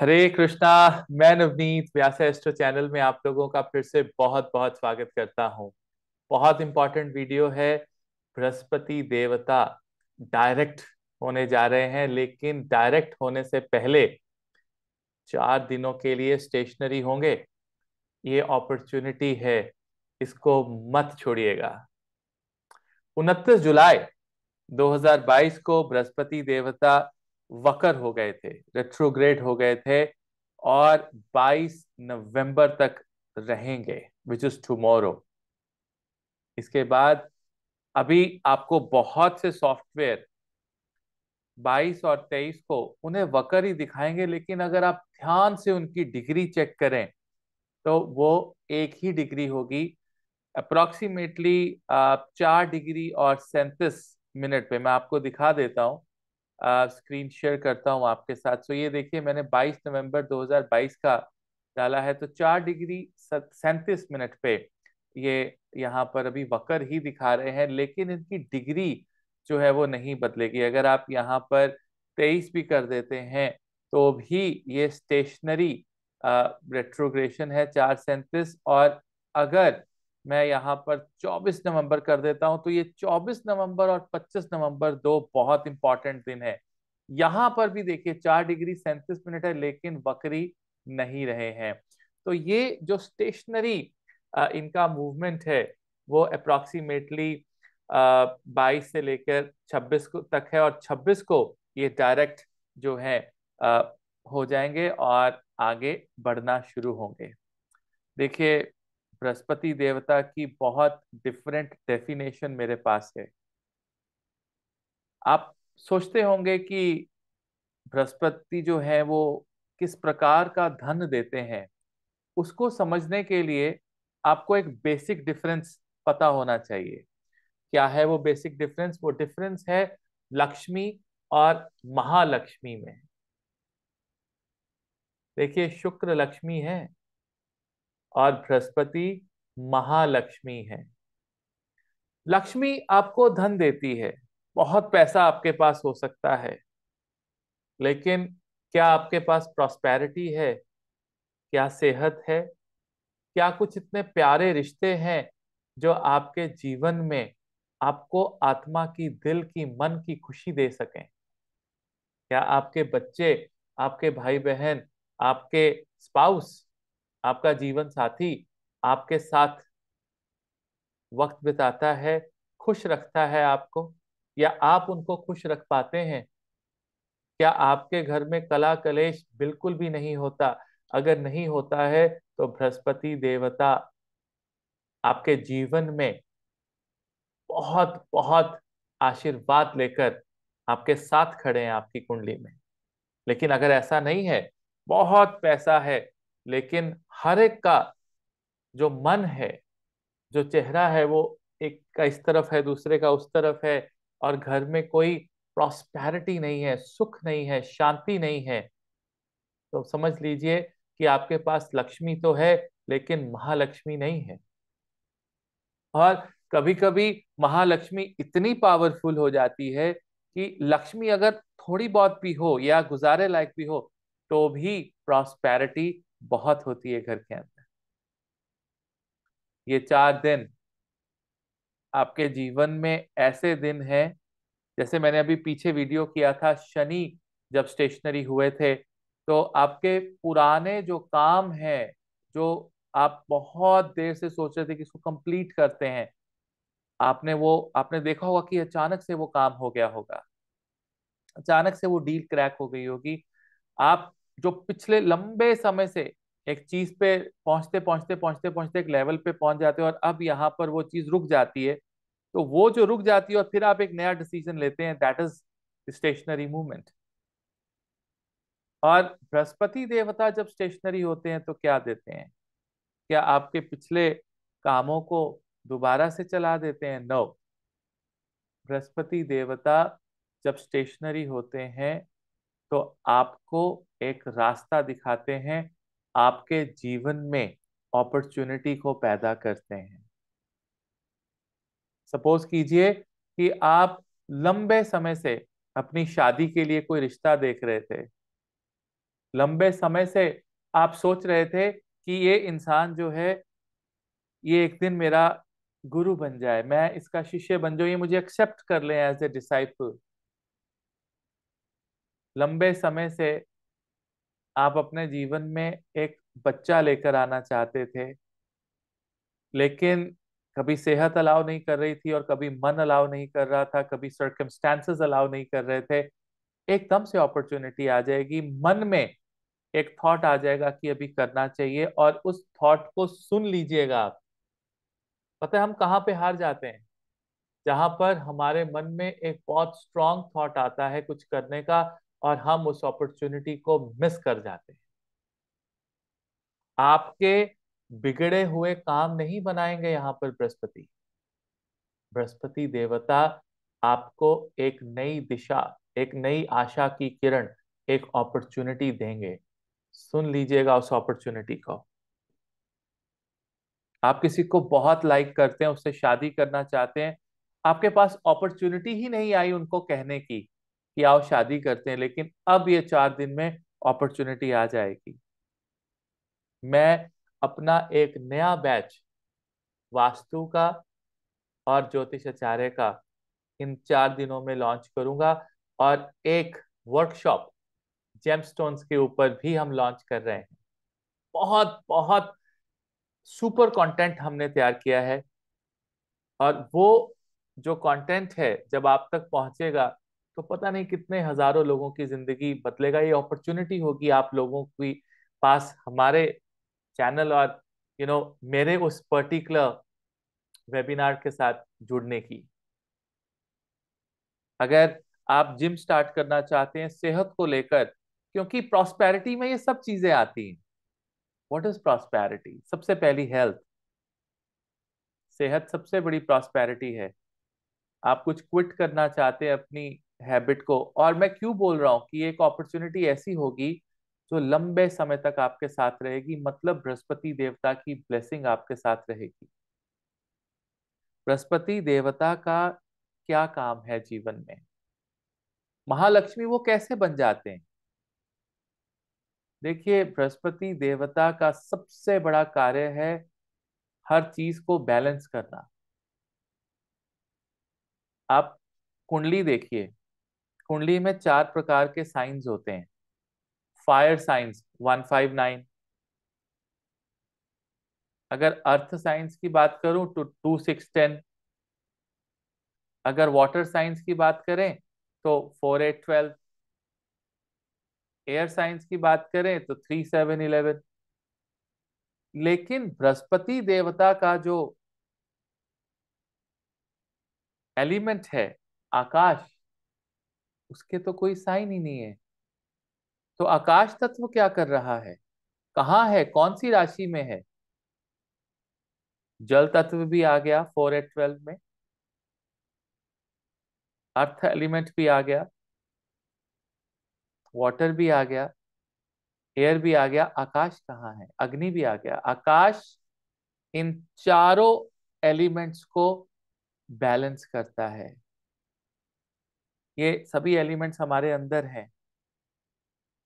हरे कृष्णा मैं Navneet Vyasa astro channel में आप लोगों का फिर से बहुत बहुत स्वागत करता हूँ बहुत इंपॉर्टेंट वीडियो है बृहस्पति देवता डायरेक्ट होने जा रहे हैं लेकिन डायरेक्ट होने से पहले चार दिनों के लिए स्टेशनरी होंगे ये अपॉर्चुनिटी है इसको मत छोड़िएगा उनतीस जुलाई 2022 को बृहस्पति देवता वकर हो गए थे रेट्रोग्रेड हो गए थे और 22 नवंबर तक रहेंगे विच इज टूमोरो इसके बाद अभी आपको बहुत से सॉफ्टवेयर 22 और 23 को उन्हें वकर ही दिखाएंगे लेकिन अगर आप ध्यान से उनकी डिग्री चेक करें तो वो एक ही डिग्री होगी अप्रॉक्सीमेटली चार डिग्री और सैंतीस मिनट पे मैं आपको दिखा देता हूँ स्क्रीन शेयर करता हूँ आपके साथ सो ये देखिए मैंने 22 नवंबर 2022 का डाला है तो चार डिग्री सैंतीस मिनट पे ये यहाँ पर अभी वक्र ही दिखा रहे हैं लेकिन इनकी डिग्री जो है वो नहीं बदलेगी अगर आप यहाँ पर तेईस भी कर देते हैं तो भी ये स्टेशनरी रेट्रोग्रेशन है चार सैंतीस और अगर मैं यहाँ पर 24 नवंबर कर देता हूँ तो ये 24 नवंबर और 25 नवंबर दो बहुत इंपॉर्टेंट दिन है यहाँ पर भी देखिए चार डिग्री सैंतीस मिनट है लेकिन वक्री नहीं रहे हैं तो ये जो स्टेशनरी इनका मूवमेंट है वो अप्रॉक्सीमेटली बाईस से लेकर छब्बीस को तक है और छब्बीस को ये डायरेक्ट जो है आ, हो जाएंगे और आगे बढ़ना शुरू होंगे देखिए बृहस्पति देवता की बहुत डिफरेंट डेफिनेशन मेरे पास है आप सोचते होंगे कि बृहस्पति जो है वो किस प्रकार का धन देते हैं उसको समझने के लिए आपको एक बेसिक डिफरेंस पता होना चाहिए क्या है वो बेसिक डिफरेंस वो डिफरेंस है लक्ष्मी और महालक्ष्मी में देखिए शुक्र लक्ष्मी है और बृहस्पति महालक्ष्मी है लक्ष्मी आपको धन देती है बहुत पैसा आपके पास हो सकता है लेकिन क्या आपके पास प्रॉस्पैरिटी है क्या सेहत है क्या कुछ इतने प्यारे रिश्ते हैं जो आपके जीवन में आपको आत्मा की दिल की मन की खुशी दे सकें क्या आपके बच्चे आपके भाई बहन आपके स्पाउस आपका जीवन साथी आपके साथ वक्त बिताता है खुश रखता है आपको या आप उनको खुश रख पाते हैं क्या आपके घर में कला कलेश बिल्कुल भी नहीं होता अगर नहीं होता है तो बृहस्पति देवता आपके जीवन में बहुत बहुत आशीर्वाद लेकर आपके साथ खड़े हैं आपकी कुंडली में लेकिन अगर ऐसा नहीं है बहुत पैसा है लेकिन हर एक का जो मन है जो चेहरा है वो एक का इस तरफ है दूसरे का उस तरफ है और घर में कोई प्रॉस्पैरिटी नहीं है सुख नहीं है शांति नहीं है तो समझ लीजिए कि आपके पास लक्ष्मी तो है लेकिन महालक्ष्मी नहीं है और कभी कभी महालक्ष्मी इतनी पावरफुल हो जाती है कि लक्ष्मी अगर थोड़ी बहुत भी हो या गुजारे लायक भी हो तो भी प्रॉस्पैरिटी बहुत होती है घर के अंदर ये चार दिन आपके जीवन में ऐसे दिन हैं जैसे मैंने अभी पीछे वीडियो किया था शनि जब स्टेशनरी हुए थे तो आपके पुराने जो काम हैं जो आप बहुत देर से सोच रहे थे कि इसको कंप्लीट करते हैं आपने वो आपने देखा होगा कि अचानक से वो काम हो गया होगा अचानक से वो डील क्रैक हो गई होगी आप जो पिछले लंबे समय से एक चीज पे पहुंचते पहुंचते पहुंचते पहुंचते एक लेवल पे पहुंच जाते हैं और अब यहाँ पर वो चीज रुक जाती है तो वो जो रुक जाती है और फिर आप एक नया डिसीजन लेते हैं दैट इज स्टेशनरी मूवमेंट और बृहस्पति देवता जब स्टेशनरी होते हैं तो क्या देते हैं क्या आपके पिछले कामों को दोबारा से चला देते हैं नो बृहस्पति देवता जब स्टेशनरी होते हैं तो आपको एक रास्ता दिखाते हैं आपके जीवन में अपॉर्चुनिटी को पैदा करते हैं सपोज कीजिए कि आप लंबे समय से अपनी शादी के लिए कोई रिश्ता देख रहे थे लंबे समय से आप सोच रहे थे कि ये इंसान जो है ये एक दिन मेरा गुरु बन जाए मैं इसका शिष्य बन जाऊं ये मुझे एक्सेप्ट कर ले एज ए डिसाइपल लंबे समय से आप अपने जीवन में एक बच्चा लेकर आना चाहते थे लेकिन कभी सेहत अलाउ नहीं कर रही थी और कभी मन अलाउ नहीं कर रहा था कभी सर्कमस्टांसेस अलाउ नहीं कर रहे थे एकदम से अपॉर्चुनिटी आ जाएगी मन में एक थॉट आ जाएगा कि अभी करना चाहिए और उस थॉट को सुन लीजिएगा आप पता है हम कहाँ पे हार जाते हैं जहां पर हमारे मन में एक बहुत स्ट्रांग थॉट आता है कुछ करने का और हम उस अपॉर्चुनिटी को मिस कर जाते हैं आपके बिगड़े हुए काम नहीं बनाएंगे यहां पर बृहस्पति बृहस्पति देवता आपको एक नई दिशा एक नई आशा की किरण एक अपॉर्चुनिटी देंगे सुन लीजिएगा उस अपॉर्चुनिटी को आप किसी को बहुत लाइक करते हैं उससे शादी करना चाहते हैं आपके पास अपॉर्चुनिटी ही नहीं आई उनको कहने की कि आओ शादी करते हैं लेकिन अब ये चार दिन में अपॉर्चुनिटी आ जाएगी मैं अपना एक नया बैच वास्तु का और ज्योतिषाचार्य का इन चार दिनों में लॉन्च करूंगा और एक वर्कशॉप जेमस्टोन्स के ऊपर भी हम लॉन्च कर रहे हैं बहुत बहुत सुपर कंटेंट हमने तैयार किया है और वो जो कंटेंट है जब आप तक पहुंचेगा तो पता नहीं कितने हजारों लोगों की जिंदगी बदलेगा ये अपॉर्चुनिटी होगी आप लोगों की पास हमारे चैनल और यू you नो know, मेरे उस पर्टिकुलर वेबिनार के साथ जुड़ने की अगर आप जिम स्टार्ट करना चाहते हैं सेहत को लेकर क्योंकि प्रॉस्पैरिटी में ये सब चीजें आती हैं व्हाट इज प्रॉस्पैरिटी सबसे पहली हेल्थ सेहत सबसे बड़ी प्रॉस्पैरिटी है आप कुछ क्विट करना चाहते हैं अपनी हैबिट को और मैं क्यों बोल रहा हूँ कि एक अपॉर्चुनिटी ऐसी होगी जो लंबे समय तक आपके साथ रहेगी मतलब बृहस्पति देवता की ब्लेसिंग आपके साथ रहेगी बृहस्पति देवता का क्या काम है जीवन में महालक्ष्मी वो कैसे बन जाते हैं देखिए बृहस्पति देवता का सबसे बड़ा कार्य है हर चीज को बैलेंस करना आप कुंडली देखिए कुंडली में चार प्रकार के साइंस होते हैं fire science one five nine अगर अर्थ साइंस की बात करूं तो टू सिक्स टेन अगर वाटर साइंस की बात करें तो four eight twelve air science की बात करें तो थ्री सेवन इलेवन लेकिन बृहस्पति देवता का जो एलिमेंट है आकाश उसके तो कोई साइन ही नहीं है तो आकाश तत्व क्या कर रहा है कहाँ है कौन सी राशि में है जल तत्व भी आ गया फोर एट ट्वेल्व में अर्थ एलिमेंट भी आ गया वाटर भी आ गया एयर भी आ गया आकाश कहाँ है अग्नि भी आ गया आकाश इन चारों एलिमेंट्स को बैलेंस करता है ये सभी एलिमेंट्स हमारे अंदर हैं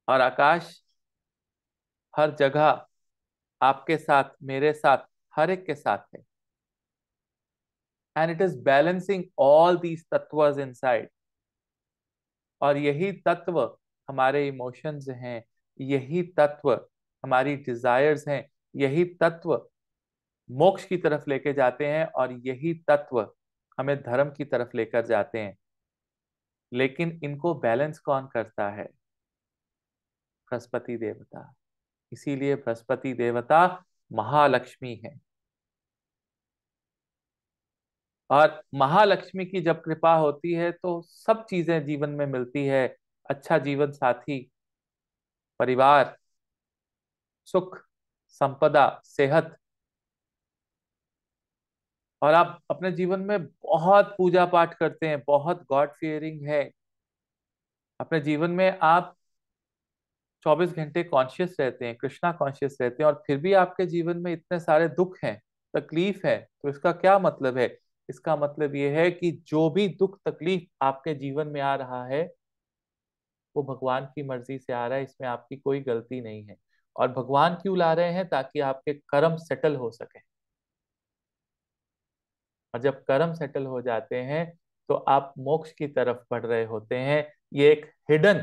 और आकाश हर जगह आपके साथ मेरे साथ हर एक के साथ है and it is balancing all these तत्व इन साइड और यही तत्व हमारे इमोशंस हैं यही तत्व हमारी डिजायर्स हैं यही तत्व मोक्ष की तरफ लेके जाते हैं और यही तत्व हमें धर्म की तरफ लेकर जाते हैं लेकिन इनको बैलेंस कौन करता है बृहस्पति देवता इसीलिए बृहस्पति देवता महालक्ष्मी है और महालक्ष्मी की जब कृपा होती है तो सब चीजें जीवन में मिलती है अच्छा जीवन साथी परिवार सुख संपदा सेहत और आप अपने जीवन में बहुत पूजा पाठ करते हैं बहुत गॉड फियरिंग है अपने जीवन में आप 24 घंटे कॉन्शियस रहते हैं कृष्णा कॉन्शियस रहते हैं और फिर भी आपके जीवन में इतने सारे दुख हैं तकलीफ है तो इसका क्या मतलब है इसका मतलब ये है कि जो भी दुख तकलीफ आपके जीवन में आ रहा है वो भगवान की मर्जी से आ रहा है इसमें आपकी कोई गलती नहीं है और भगवान क्यों ला रहे हैं ताकि आपके कर्म सेटल हो सके और जब कर्म सेटल हो जाते हैं तो आप मोक्ष की तरफ बढ़ रहे होते हैं ये एक हिडन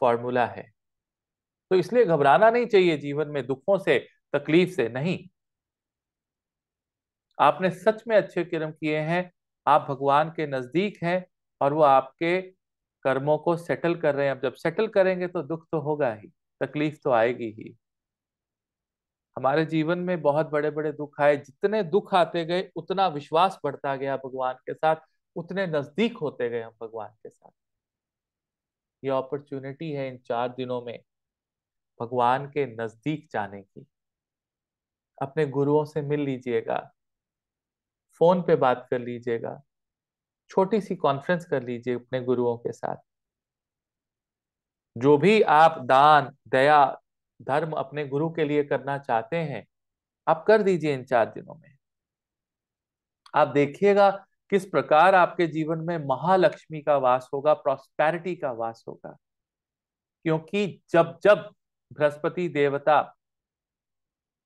फॉर्मूला है तो इसलिए घबराना नहीं चाहिए जीवन में दुखों से तकलीफ से नहीं आपने सच में अच्छे कर्म किए हैं आप भगवान के नजदीक हैं और वो आपके कर्मों को सेटल कर रहे हैं अब जब सेटल करेंगे तो दुख तो होगा ही तकलीफ तो आएगी ही हमारे जीवन में बहुत बड़े बड़े दुख आए जितने दुख आते गए उतना विश्वास बढ़ता गया भगवान के साथ उतने नजदीक होते गए हम भगवान के साथ ये अपॉर्चुनिटी है इन चार दिनों में भगवान के नजदीक जाने की अपने गुरुओं से मिल लीजिएगा फोन पे बात कर लीजिएगा छोटी सी कॉन्फ्रेंस कर लीजिए अपने गुरुओं के साथ जो भी आप दान दया धर्म अपने गुरु के लिए करना चाहते हैं आप कर दीजिए इन चार दिनों में आप देखिएगा किस प्रकार आपके जीवन में महालक्ष्मी का वास होगा प्रॉस्पैरिटी का वास होगा क्योंकि जब जब बृहस्पति देवता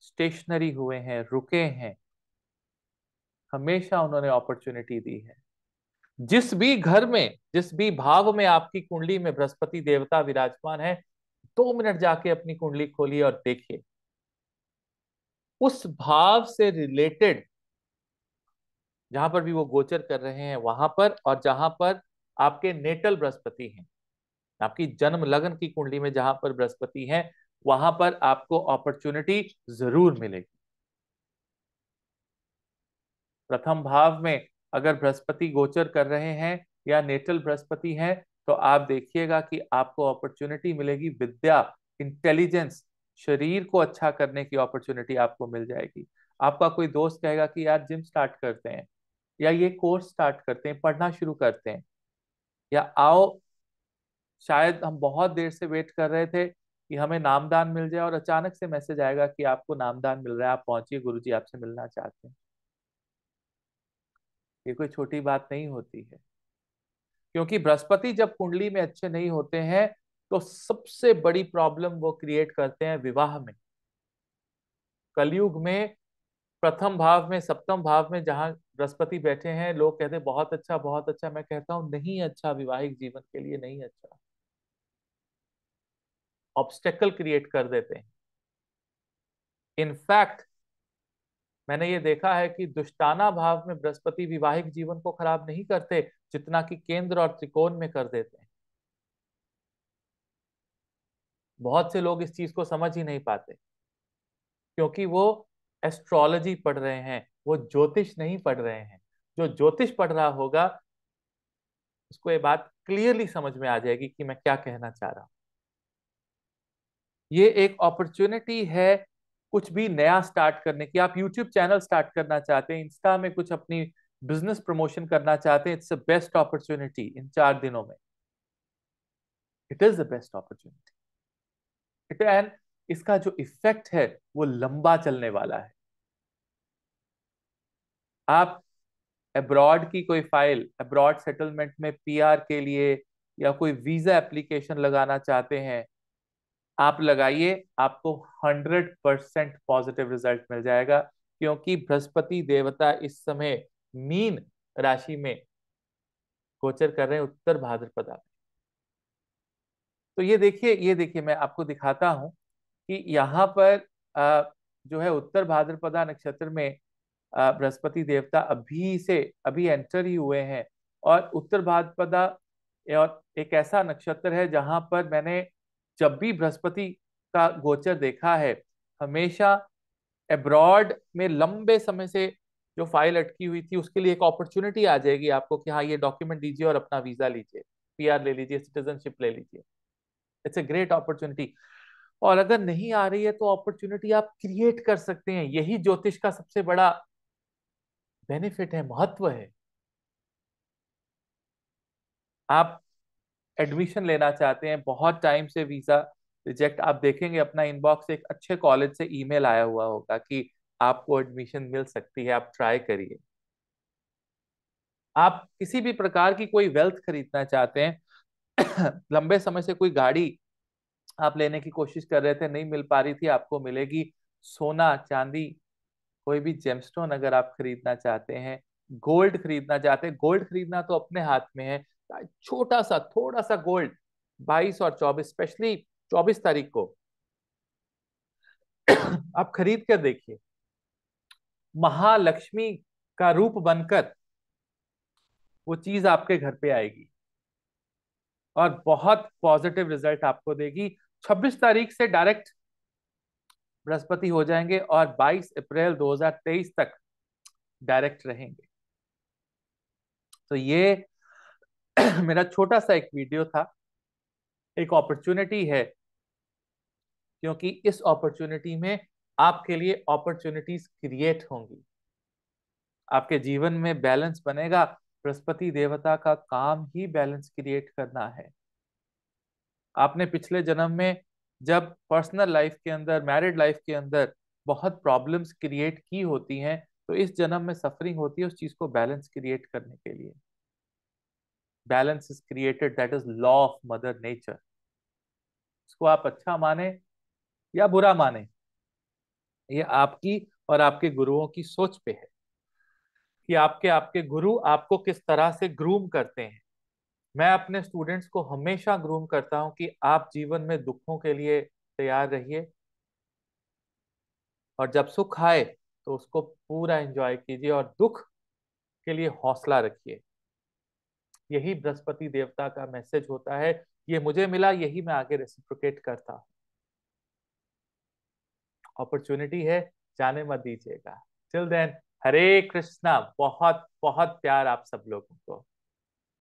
स्टेशनरी हुए हैं रुके हैं हमेशा उन्होंने अपॉर्चुनिटी दी है जिस भी घर में जिस भी भाव में आपकी कुंडली में बृहस्पति देवता विराजमान है दो मिनट जाके अपनी कुंडली खोलिए और देखिए उस भाव से रिलेटेड जहां पर भी वो गोचर कर रहे हैं वहां पर और जहां पर आपके नेटल बृहस्पति हैं आपकी जन्म लगन की कुंडली में जहां पर बृहस्पति हैं वहां पर आपको अपॉर्चुनिटी जरूर मिलेगी प्रथम भाव में अगर बृहस्पति गोचर कर रहे हैं या नेटल बृहस्पति हैं तो आप देखिएगा कि आपको अपॉर्चुनिटी मिलेगी विद्या इंटेलिजेंस शरीर को अच्छा करने की अपॉर्चुनिटी आपको मिल जाएगी आपका कोई दोस्त कहेगा कि यार जिम स्टार्ट करते हैं या ये कोर्स स्टार्ट करते हैं पढ़ना शुरू करते हैं या आओ शायद हम बहुत देर से वेट कर रहे थे कि हमें नामदान मिल जाए और अचानक से मैसेज आएगा कि आपको नामदान मिल रहा है आप पहुंचिए गुरु जी आपसे मिलना चाहते हैं ये कोई छोटी बात नहीं होती है क्योंकि बृहस्पति जब कुंडली में अच्छे नहीं होते हैं तो सबसे बड़ी प्रॉब्लम वो क्रिएट करते हैं विवाह में कलयुग में प्रथम भाव में सप्तम भाव में जहां बृहस्पति बैठे हैं लोग कहते हैं बहुत अच्छा बहुत अच्छा मैं कहता हूं नहीं अच्छा विवाहिक जीवन के लिए नहीं अच्छा ऑब्स्टेकल क्रिएट कर देते हैं इनफैक्ट मैंने ये देखा है कि दुष्टाना भाव में बृहस्पति विवाहिक जीवन को खराब नहीं करते जितना कि केंद्र और त्रिकोण में कर देते हैं बहुत से लोग इस चीज को समझ ही नहीं पाते क्योंकि वो एस्ट्रोलॉजी पढ़ रहे हैं वो ज्योतिष नहीं पढ़ रहे हैं जो ज्योतिष पढ़ रहा होगा उसको ये बात क्लियरली समझ में आ जाएगी कि मैं क्या कहना चाह रहा हूं ये एक अपॉर्चुनिटी है कुछ भी नया स्टार्ट करने की आप यूट्यूब चैनल स्टार्ट करना चाहते हैं इंस्टा में कुछ अपनी बिजनेस प्रमोशन करना चाहते हैं it's a best opportunity in चार दिनों में it is the best opportunity it and इसका जो इफेक्ट है वो लंबा चलने वाला है आप एब्रॉड की कोई फाइल एब्रॉड सेटलमेंट में पीआर के लिए या कोई वीजा एप्लीकेशन लगाना चाहते हैं आप लगाइए आपको हंड्रेड परसेंट पॉजिटिव रिजल्ट मिल जाएगा क्योंकि बृहस्पति देवता इस समय मीन राशि में गोचर कर रहे हैं उत्तर भाद्रपदा में तो ये देखिए ये देखिए मैं आपको दिखाता हूं कि यहाँ पर जो है उत्तर भाद्रपदा नक्षत्र में बृहस्पति देवता अभी से अभी एंटर ही हुए हैं और उत्तर भाद्रपदा और एक ऐसा नक्षत्र है जहां पर मैंने जब भी बृहस्पति का गोचर देखा है हमेशा एब्रॉड में लंबे समय से जो फाइल अटकी हुई थी उसके लिए एक अपॉर्चुनिटी आ जाएगी आपको कि हाँ ये डॉक्यूमेंट दीजिए और अपना वीजा लीजिए पीआर ले लीजिए सिटीजनशिप ले लीजिए इट्स ए ग्रेट अपॉर्चुनिटी और अगर नहीं आ रही है तो अपॉर्चुनिटी आप क्रिएट कर सकते हैं यही ज्योतिष का सबसे बड़ा बेनिफिट है महत्व है आप एडमिशन लेना चाहते हैं बहुत टाइम से वीजा रिजेक्ट आप देखेंगे अपना इनबॉक्स एक अच्छे कॉलेज से ईमेल आया हुआ होगा कि आपको एडमिशन मिल सकती है आप ट्राई करिए आप किसी भी प्रकार की कोई वेल्थ खरीदना चाहते हैं लंबे समय से कोई गाड़ी आप लेने की कोशिश कर रहे थे नहीं मिल पा रही थी आपको मिलेगी सोना चांदी कोई भी जेमस्टोन अगर आप खरीदना चाहते हैं गोल्ड खरीदना चाहते हैं गोल्ड खरीदना तो अपने हाथ में है छोटा सा थोड़ा सा गोल्ड 22 और 24 स्पेशली 24 तारीख को आप खरीद कर देखिए महालक्ष्मी का रूप बनकर वो चीज आपके घर पे आएगी और बहुत पॉजिटिव रिजल्ट आपको देगी 26 तारीख से डायरेक्ट बृहस्पति हो जाएंगे और 22 अप्रैल 2023 तक डायरेक्ट रहेंगे तो ये मेरा छोटा सा एक वीडियो था एक अपॉर्चुनिटी है क्योंकि इस अपॉर्चुनिटी में आपके लिए अपॉर्चुनिटीज क्रिएट होंगी आपके जीवन में बैलेंस बनेगा बृहस्पति देवता का काम ही बैलेंस क्रिएट करना है आपने पिछले जन्म में जब पर्सनल लाइफ के अंदर मैरिड लाइफ के अंदर बहुत प्रॉब्लम्स क्रिएट की होती हैं तो इस जन्म में सफरिंग होती है उस चीज को बैलेंस क्रिएट करने के लिए balance is created that is law of mother nature इसको आप अच्छा माने या बुरा माने ये आपकी और आपके गुरुओं की सोच पे है कि आपके आपके गुरु आपको किस तरह से ग्रूम करते हैं मैं अपने स्टूडेंट्स को हमेशा ग्रूम करता हूं कि आप जीवन में दुखों के लिए तैयार रहिए और जब सुख आए तो उसको पूरा एंजॉय कीजिए और दुख के लिए हौसला रखिए यही बृहस्पति देवता का मैसेज होता है ये मुझे मिला यही मैं आगे रेसिप्रोकेट करता हूं अपॉर्चुनिटी है जाने मत दीजिएगा टिल देन हरे कृष्णा बहुत बहुत प्यार आप सब लोगों को